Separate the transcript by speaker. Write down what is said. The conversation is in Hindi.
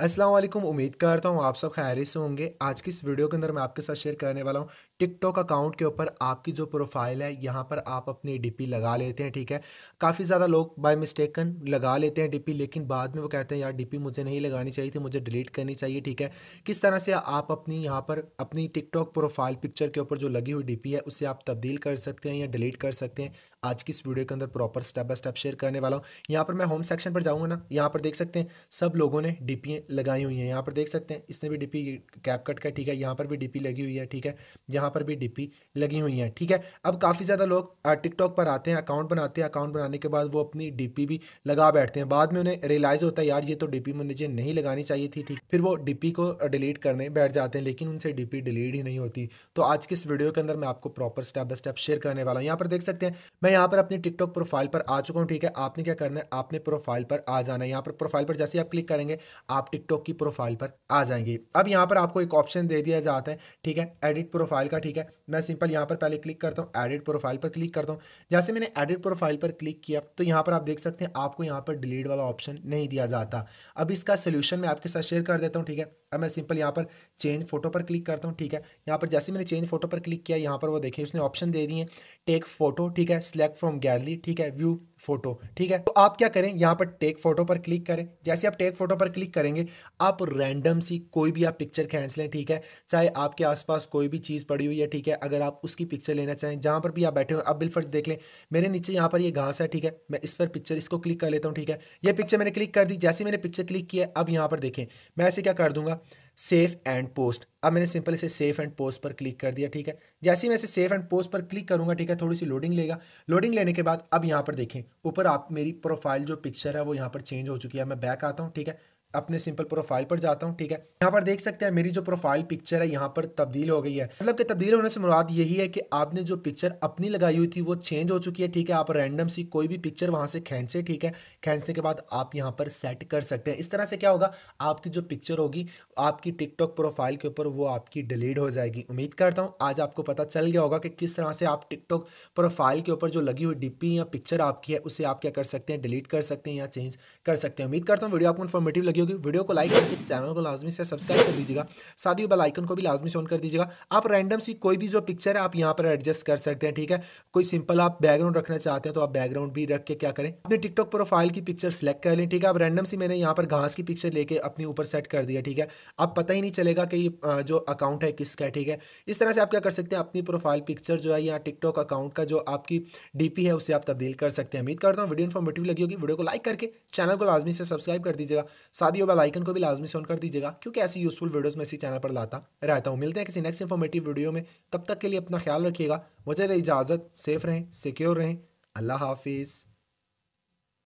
Speaker 1: असलम उम्मीद करता हूँ आप सब खैर से होंगे आज की इस वीडियो के अंदर मैं आपके साथ शेयर करने वाला हूँ टिकटॉक अकाउंट के ऊपर आपकी जो प्रोफाइल है यहाँ पर आप अपनी डीपी लगा लेते हैं ठीक है काफ़ी ज़्यादा लोग बाय मिस्टेकन लगा लेते हैं डीपी लेकिन बाद में वो कहते हैं यार डीपी मुझे नहीं लगानी चाहिए थी मुझे डिलीट करनी चाहिए ठीक है किस तरह से आप अपनी यहाँ पर अपनी टिकटॉक प्रोफाइल पिक्चर के ऊपर जो लगी हुई डीपी है उसे आप तब्दील कर सकते हैं या डिलीट कर सकते हैं आज की इस वीडियो के अंदर proper step by step share करने वाला हूँ यहाँ पर मैं होम सेक्शन पर जाऊँगा ना यहाँ पर देख सकते हैं सब लोगों ने डी लगाई हुई हैं यहाँ पर देख सकते हैं इसने भी डी कैप कट का ठीक है यहाँ पर भी डी लगी हुई है ठीक है यहाँ पर भी डीपी लगी हुई हैं ठीक है अब काफ़ी ज़्यादा लोग टिकटॉक पर आते हैं अकाउंट बनाते हैं अकाउंट बनाने के बाद वो अपनी डीपी भी लगा बैठते हैं बाद में उन्हें रियलाइज़ होता है यार ये तो पी मुझे नहीं लगानी चाहिए थी ठीक फिर वो डिपी को डिलीट करने बैठ जाते हैं लेकिन उनसे डिपी डिलीट ही नहीं होती तो आज के इस वीडियो के अंदर मैं आपको proper step by step share करने वाला हूँ यहाँ पर देख सकते हैं मैं यहाँ पर अपनी टिकटॉक प्रोफाइल पर आ चुका हूँ ठीक है आपने क्या करना है आपने प्रोफाइल पर आ जाना है यहाँ पर प्रोफाइल पर जैसे आप क्लिक करेंगे आप टिकटॉक की प्रोफाइल पर आ जाएंगे अब यहाँ पर आपको एक ऑप्शन दे दिया जाता है ठीक है एडिट प्रोफाइल का ठीक है मैं सिंपल यहाँ पर पहले क्लिक करता हूँ एडिट प्रोफाइल पर क्लिक करता हूँ जैसे मैंने एडिट प्रोफाइल पर क्लिक किया तो यहाँ पर आप देख सकते हैं आपको यहाँ पर डिलीट वाला ऑप्शन नहीं दिया जाता अब इसका सोल्यूशन मैं आपके साथ शेयर कर देता हूँ ठीक है अब मैं सिंपल यहाँ पर चेंज फोटो पर क्लिक करता हूँ ठीक है यहाँ पर जैसे मैंने चेंज फोटो पर क्लिक किया यहाँ पर वो देखें उसने ऑप्शन दे दिए टेक फोटो ठीक है सिलेक्ट फ्रॉम गैलरी ठीक है व्यू फोटो ठीक है तो आप क्या करें यहाँ पर टेक फोटो पर क्लिक करें जैसे आप टेक फोटो पर क्लिक करेंगे आप रैंडम सी कोई भी आप पिक्चर खेच लें ठीक है चाहे आपके आसपास कोई भी चीज़ पड़ी हुई है ठीक है अगर आप उसकी पिक्चर लेना चाहें जहाँ पर भी आप बैठे हो आप बिलफर्ज देख लें मेरे नीचे यहाँ पर ये घास है ठीक है मैं इस पर पिक्चर इसको क्लिक कर लेता हूँ ठीक है यह पिक्चर मैंने क्लिक कर दी जैसे मैंने पिक्चर क्लिक किया अब यहाँ पर देखें मैं ऐसे क्या कर दूंगा सेफ एंड पोस्ट अब मैंने सिंपल इसे सेफ एंड पोस्ट पर क्लिक कर दिया ठीक है जैसे ही मैं इसे सेफ एंड पोस्ट पर क्लिक करूंगा ठीक है थोड़ी सी लोडिंग लेगा लोडिंग लेने के बाद अब यहाँ पर देखें ऊपर आप मेरी प्रोफाइल जो पिक्चर है वो यहाँ पर चेंज हो चुकी है मैं बैक आता हूँ ठीक है अपने सिंपल प्रोफाइल पर जाता हूँ ठीक है यहाँ पर देख सकते हैं मेरी जो प्रोफाइल पिक्चर है यहाँ पर तब्दील हो गई है मतलब कि तब्दील होने से मुराद यही है कि आपने जो पिक्चर अपनी लगाई हुई थी वो चेंज हो चुकी है ठीक है आप रैंडम सी कोई भी पिक्चर वहाँ से खींचे ठीक है खींचने के बाद आप यहाँ पर सेट कर सकते हैं इस तरह से क्या होगा आपकी जो पिक्चर होगी आपकी टिकटॉक प्रोफाइल के ऊपर वो आपकी डिलीट हो जाएगी उम्मीद करता हूँ आज आपको पता चल गया होगा कि किस तरह से आप टिकटॉक प्रोफाइल के ऊपर जो लगी हुई डिपी या पिक्चर आपकी है उसे आप क्या कर सकते हैं डिलीट कर सकते हैं या चेंज कर सकते हैं उम्मीद करता हूँ वीडियो आपको इन्फॉर्मेटिव लगी वीडियो की वीडियो को लाइक करके चैनल को लाजमी से सब्सक्राइब कर दीजिएगा साथ ही बेल आइकन को भी लाजमी से ऑन कर दीजिएगा आप रैंडम सी कोई भी जो पिक्चर है आप यहाँ पर एडजस्ट कर सकते हैं ठीक है कोई सिंपल आप बैकग्राउंड रखना चाहते हैं तो आप बैकग्राउंड भी रख के क्या करें अपने टिकटॉक प्रोफाइल की पिक्चर सेलेक्ट कर लें ठीक है आप रैंडम सी मैंने यहाँ पर घास की पिक्चर लेके अपने ऊपर सेट कर दिया ठीक है आप पता ही नहीं चलेगा कि जो अकाउंट है किसका ठीक है इस तरह से आप क्या कर सकते हैं अपनी प्रोफाइल पिक्चर जो है यहाँ टिकटॉक अकाउंट का जो आपकी डीपी है उसे आप तब्दील कर सकते हैं उम्मीद करता हूँ वीडियो इन्फॉर्मेटिव लगी होगी वीडियो को लाइक करके चैनल को लाजमी से सब्सक्राइब कर दीजिएगा साथ साथ ही बेलाइकन को भी लाजमी से ऑन कर दीजिएगा क्योंकि ऐसी यूजफुल वीडियोज मैं इसी चैनल पर लाता रहता हूँ मिलते हैं किसी नेक्स्ट इन्फॉर्मेटिव वीडियो में तब तक के लिए अपना ख्याल रखिएगा मुझे इजाज़त सेफ रहें सिक्योर रहें अल्लाह हाफिज़